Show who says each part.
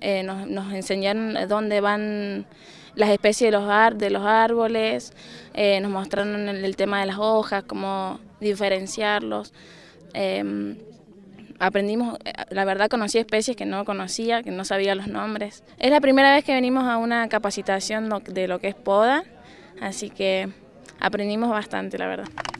Speaker 1: Eh, nos, enseñaron
Speaker 2: dónde van las especies de los, de los árboles, eh, nos mostraron el, tema de las hojas, cómo diferenciarlos. Em, aprendimos, eh, la verdad conocí especies que no conocía, que no sabía los nombres. Es la primera vez que venimos a una capacitación de lo que es poda, así que aprendimos bastante, la verdad.